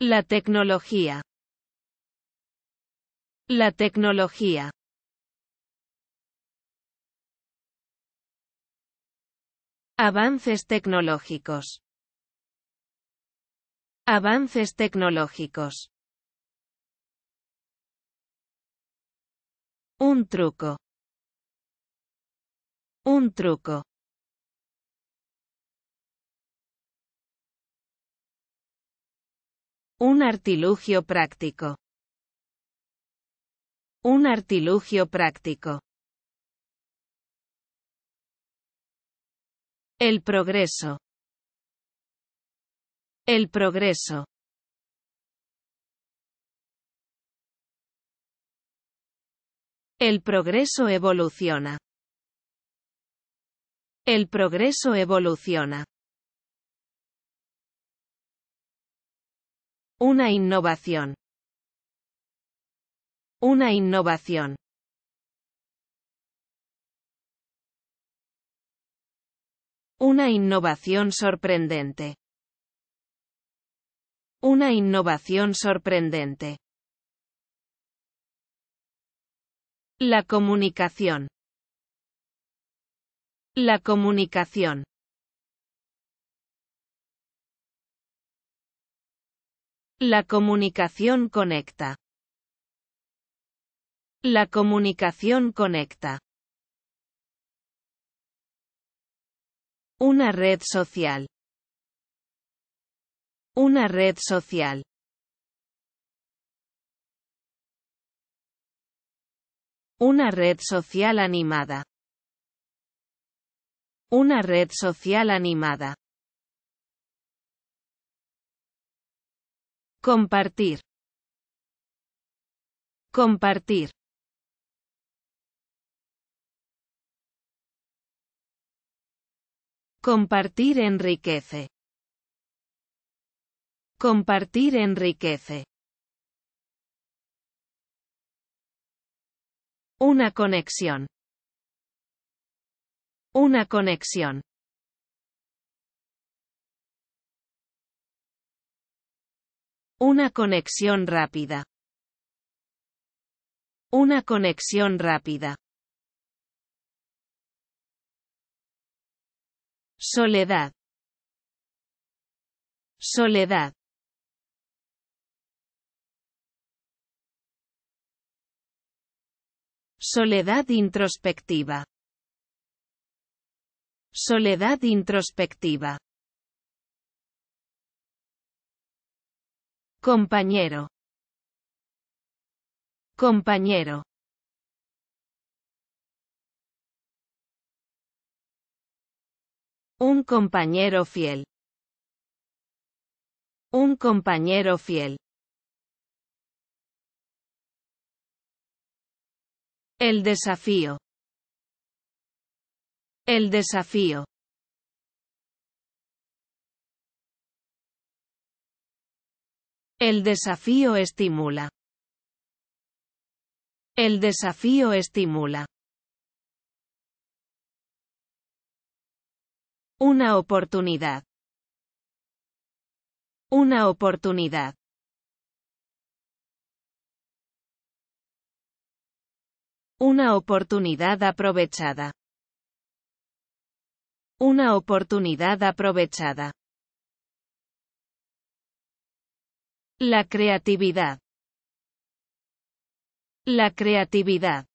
La tecnología. La tecnología. Avances tecnológicos. Avances tecnológicos. Un truco. Un truco. Un artilugio práctico. Un artilugio práctico. El progreso. El progreso. El progreso evoluciona. El progreso evoluciona. Una innovación. Una innovación. Una innovación sorprendente. Una innovación sorprendente. La comunicación. La comunicación. La comunicación conecta. La comunicación conecta. Una red social. Una red social. Una red social animada. Una red social animada. Compartir. Compartir. Compartir enriquece. Compartir enriquece. Una conexión. Una conexión. Una conexión rápida. Una conexión rápida. Soledad. Soledad. Soledad introspectiva. Soledad introspectiva. Compañero. Compañero. Un compañero fiel. Un compañero fiel. El desafío. El desafío. El desafío estimula. El desafío estimula. Una oportunidad. Una oportunidad. Una oportunidad aprovechada. Una oportunidad aprovechada. La creatividad. La creatividad.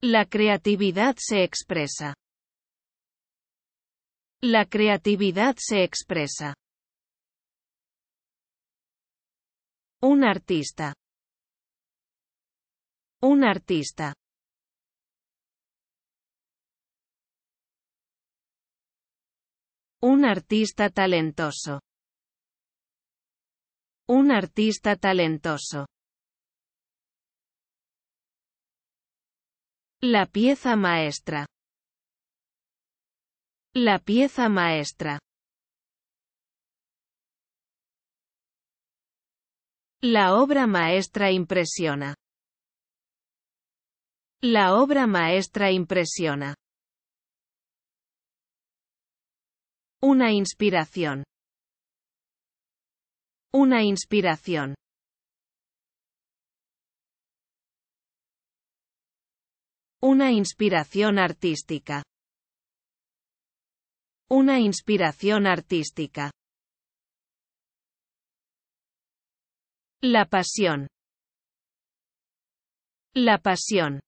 La creatividad se expresa. La creatividad se expresa. Un artista. Un artista. Un artista talentoso. Un artista talentoso. La pieza maestra. La pieza maestra. La obra maestra impresiona. La obra maestra impresiona. Una inspiración. Una inspiración. Una inspiración artística. Una inspiración artística. La pasión. La pasión.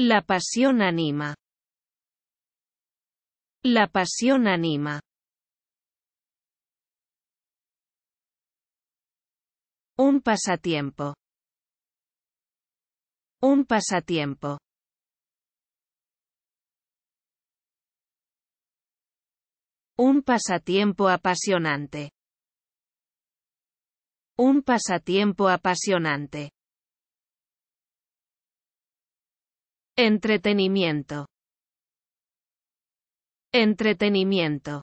La pasión anima. La pasión anima. Un pasatiempo. Un pasatiempo. Un pasatiempo apasionante. Un pasatiempo apasionante. Entretenimiento. Entretenimiento.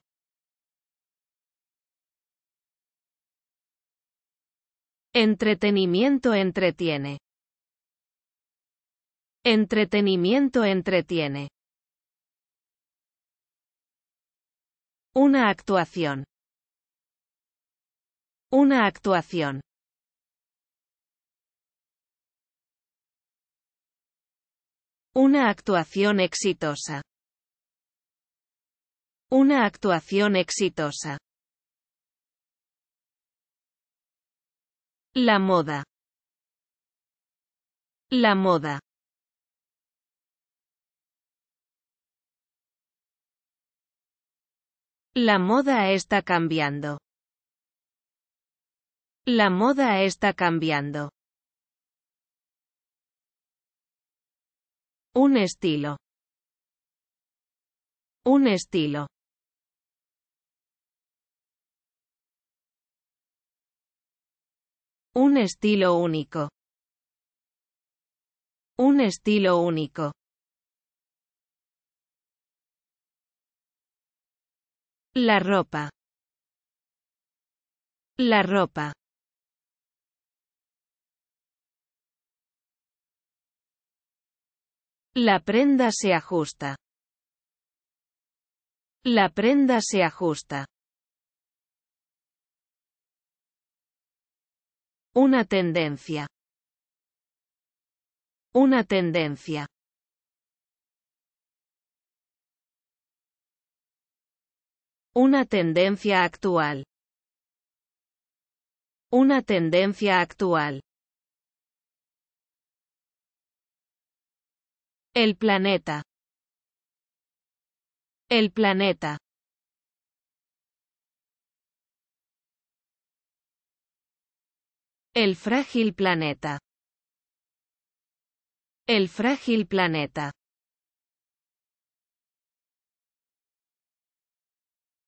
Entretenimiento entretiene. Entretenimiento entretiene. Una actuación. Una actuación. Una actuación exitosa. Una actuación exitosa. La moda. La moda. La moda está cambiando. La moda está cambiando. Un estilo. Un estilo. Un estilo único. Un estilo único. La ropa. La ropa. La prenda se ajusta. La prenda se ajusta. Una tendencia. Una tendencia. Una tendencia actual. Una tendencia actual. El planeta. El planeta. El frágil planeta. El frágil planeta.